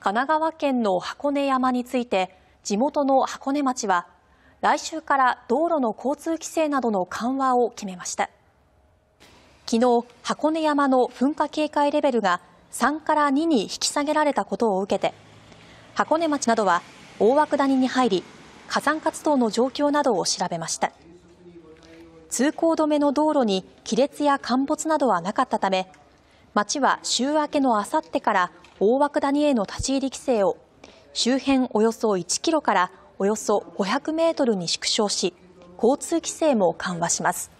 神奈川県の箱根山について、地元の箱根町は、来週から道路の交通規制などの緩和を決めました。昨日、箱根山の噴火警戒レベルが3から2に引き下げられたことを受けて、箱根町などは大涌谷に入り、火山活動の状況などを調べました。通行止めの道路に亀裂や陥没などはなかったため、町は週明けのあさってから大涌谷への立ち入り規制を周辺およそ1キロからおよそ500メートルに縮小し、交通規制も緩和します。